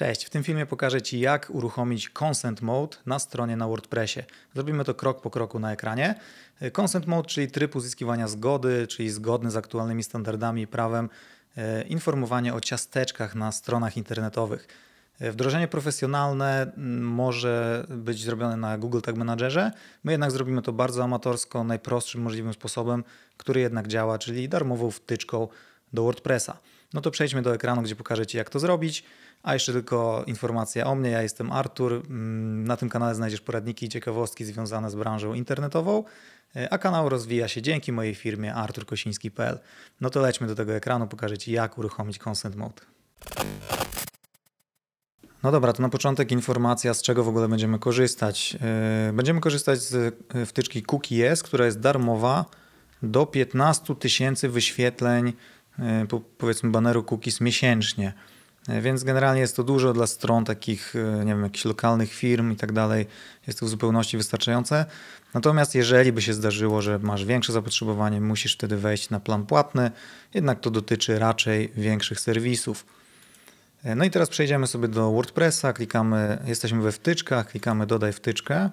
Cześć, w tym filmie pokażę Ci jak uruchomić Consent Mode na stronie na WordPressie. Zrobimy to krok po kroku na ekranie. Consent Mode, czyli tryb uzyskiwania zgody, czyli zgodny z aktualnymi standardami i prawem e, informowanie o ciasteczkach na stronach internetowych. E, wdrożenie profesjonalne może być zrobione na Google Tag Managerze. My jednak zrobimy to bardzo amatorsko, najprostszym możliwym sposobem, który jednak działa, czyli darmową wtyczką do WordPressa no to przejdźmy do ekranu, gdzie pokażę Ci, jak to zrobić. A jeszcze tylko informacja o mnie. Ja jestem Artur. Mm, na tym kanale znajdziesz poradniki i ciekawostki związane z branżą internetową, e, a kanał rozwija się dzięki mojej firmie arturkosiński.pl. No to lećmy do tego ekranu, pokażę Ci, jak uruchomić Consent Mode. No dobra, to na początek informacja, z czego w ogóle będziemy korzystać. E, będziemy korzystać z e, wtyczki Cookies, która jest darmowa do 15 tysięcy wyświetleń E, powiedzmy baneru cookies miesięcznie. E, więc generalnie jest to dużo dla stron takich, e, nie wiem, jakichś lokalnych firm i tak dalej. Jest to w zupełności wystarczające. Natomiast jeżeli by się zdarzyło, że masz większe zapotrzebowanie, musisz wtedy wejść na plan płatny, jednak to dotyczy raczej większych serwisów. No i teraz przejdziemy sobie do WordPressa, klikamy, jesteśmy we wtyczkach, klikamy dodaj wtyczkę.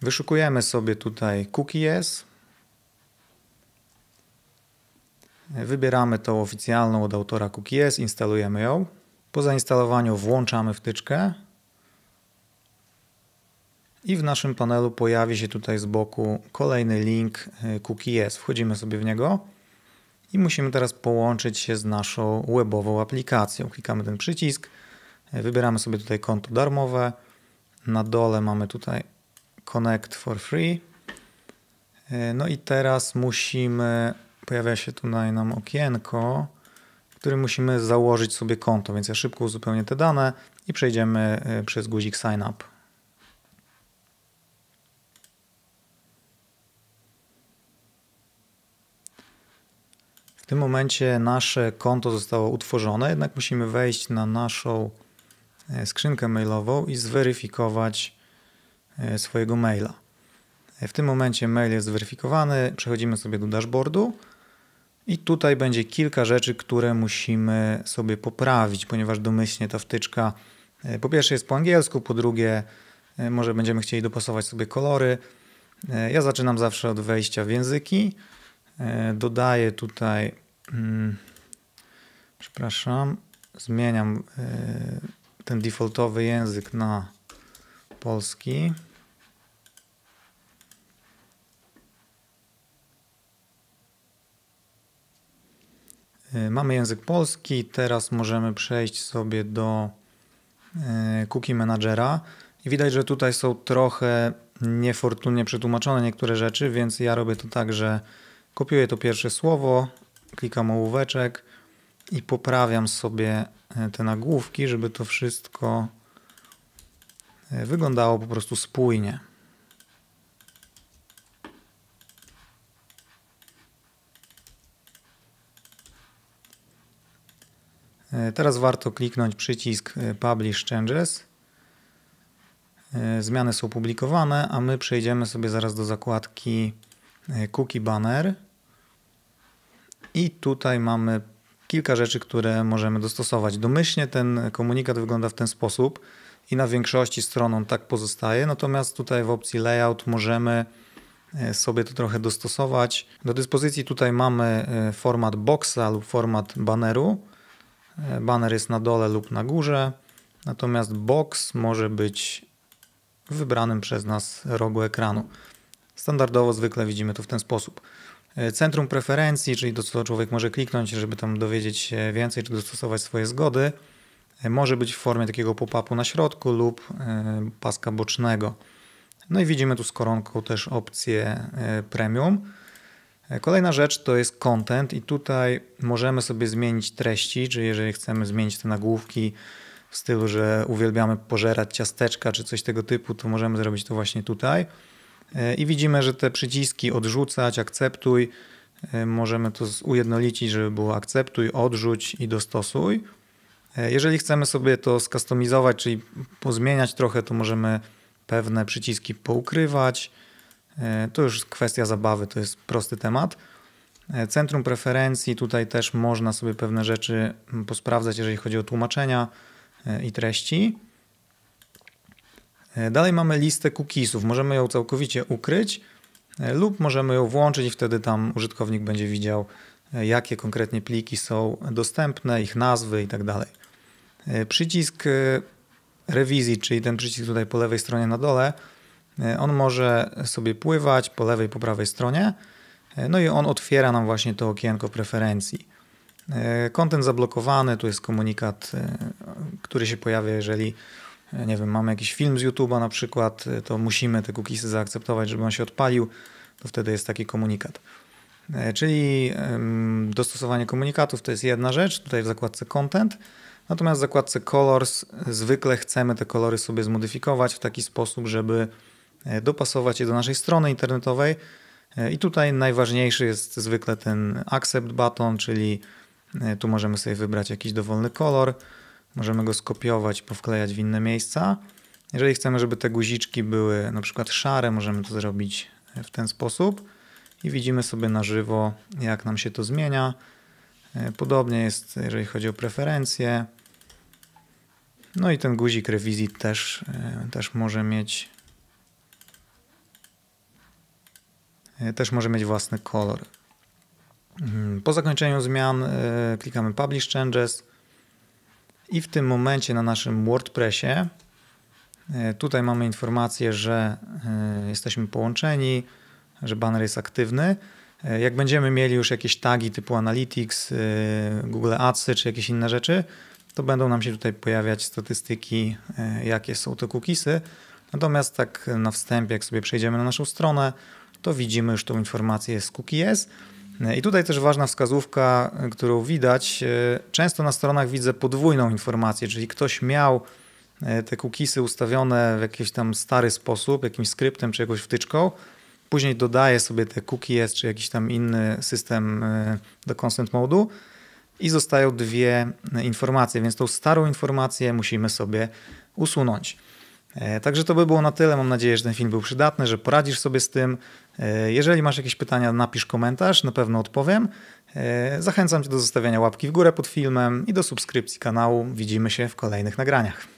Wyszukujemy sobie tutaj cookies, Wybieramy tą oficjalną od autora cookies, instalujemy ją. Po zainstalowaniu włączamy wtyczkę i w naszym panelu pojawi się tutaj z boku kolejny link e, cookies, Wchodzimy sobie w niego i musimy teraz połączyć się z naszą webową aplikacją. Klikamy ten przycisk, e, wybieramy sobie tutaj konto darmowe. Na dole mamy tutaj Connect for Free. E, no i teraz musimy pojawia się tutaj nam okienko, w którym musimy założyć sobie konto, więc ja szybko uzupełnię te dane i przejdziemy y, przez guzik Sign Up. W tym momencie nasze konto zostało utworzone, jednak musimy wejść na naszą y, skrzynkę mailową i zweryfikować y, swojego maila. W tym momencie mail jest zweryfikowany, przechodzimy sobie do dashboardu i tutaj będzie kilka rzeczy, które musimy sobie poprawić, ponieważ domyślnie ta wtyczka e, po pierwsze jest po angielsku, po drugie e, może będziemy chcieli dopasować sobie kolory. E, ja zaczynam zawsze od wejścia w języki. Dodaję tutaj, mm, przepraszam, zmieniam ten defaultowy język na polski. Y, mamy język polski, teraz możemy przejść sobie do y, cookie managera i widać, że tutaj są trochę niefortunnie przetłumaczone niektóre rzeczy, więc ja robię to tak, że kopiuję to pierwsze słowo, klikam ołóweczek i poprawiam sobie y, te nagłówki, żeby to wszystko wyglądało po prostu spójnie. E, teraz warto kliknąć przycisk e, Publish Changes. E, zmiany są publikowane, a my przejdziemy sobie zaraz do zakładki Cookie Banner. I tutaj mamy kilka rzeczy, które możemy dostosować. Domyślnie ten komunikat wygląda w ten sposób i na większości stron on tak pozostaje, natomiast tutaj w opcji Layout możemy sobie to trochę dostosować. Do dyspozycji tutaj mamy format boxa lub format banneru. E, Banner jest na dole lub na górze, natomiast box może być w wybranym przez nas rogu ekranu. Standardowo zwykle widzimy to w ten sposób. E, centrum preferencji, czyli to co człowiek może kliknąć, żeby tam dowiedzieć się więcej czy dostosować swoje zgody, e, może być w formie takiego pop-upu na środku lub paska bocznego. No i widzimy tu z koronką też opcję premium. Kolejna rzecz to jest content i tutaj możemy sobie zmienić treści, czy jeżeli chcemy zmienić te nagłówki w stylu, że uwielbiamy pożerać ciasteczka czy coś tego typu, to możemy zrobić to właśnie tutaj. E, I widzimy, że te przyciski odrzucać, akceptuj, e, możemy to ujednolicić, żeby było akceptuj, odrzuć i dostosuj. E, jeżeli chcemy sobie to skustomizować, czyli pozmieniać trochę, to możemy pewne przyciski poukrywać, E, to już kwestia zabawy, to jest prosty temat. E, centrum preferencji, tutaj też można sobie pewne rzeczy mm, posprawdzać, jeżeli chodzi o tłumaczenia e, i treści. Dalej mamy listę cookiesów. Możemy ją całkowicie ukryć lub możemy ją włączyć i wtedy tam użytkownik będzie widział, jakie konkretnie pliki są dostępne, ich nazwy itd. Tak przycisk rewizji, czyli ten przycisk tutaj po lewej stronie na dole, E, on może sobie pływać po lewej, po prawej stronie, e, no i on otwiera nam właśnie to okienko preferencji. Kontent e, zablokowany, tu jest komunikat, który się pojawia, jeżeli nie wiem, mamy jakiś film z YouTube'a na przykład, to musimy te cookiesy zaakceptować, żeby on się odpalił, to wtedy jest taki komunikat. Czyli dostosowanie komunikatów to jest jedna rzecz, tutaj w zakładce Content, natomiast w zakładce Colors zwykle chcemy te kolory sobie zmodyfikować w taki sposób, żeby E, dopasować je do naszej strony internetowej. E, I tutaj najważniejszy jest zwykle ten accept button, czyli e, tu możemy sobie wybrać jakiś dowolny kolor, możemy go skopiować, powklejać w inne miejsca. Jeżeli chcemy, żeby te guziczki były na przykład szare, możemy to zrobić w ten sposób i widzimy sobie na żywo, jak nam się to zmienia. Podobnie jest, jeżeli chodzi o preferencje. No i ten guzik rewizji też, też może mieć E, też może mieć własny kolor. Mm, po zakończeniu zmian e, klikamy Publish Changes i w tym momencie na naszym WordPressie e, tutaj mamy informację, że jesteśmy połączeni, że banner jest aktywny. Jak będziemy mieli już jakieś tagi typu Analytics, Google Adsy czy jakieś inne rzeczy, to będą nam się tutaj pojawiać statystyki, jakie są te cookiesy. Natomiast tak na wstępie, jak sobie przejdziemy na naszą stronę, to widzimy już tą informację z cookies. I tutaj też ważna wskazówka, którą widać. Często na stronach widzę podwójną informację, czyli ktoś miał e, te cookiesy ustawione w jakiś tam stary sposób, jakimś skryptem czy jakąś wtyczką. Później dodaje sobie te cookies czy jakiś tam inny system e, do consent modu i zostają dwie e, informacje, więc tą starą informację musimy sobie usunąć. E, także to by było na tyle. Mam nadzieję, że ten film był przydatny, że poradzisz sobie z tym. E, jeżeli masz jakieś pytania, napisz komentarz, na pewno odpowiem. E, zachęcam Cię do zostawiania łapki w górę pod filmem i do subskrypcji kanału. Widzimy się w kolejnych nagraniach.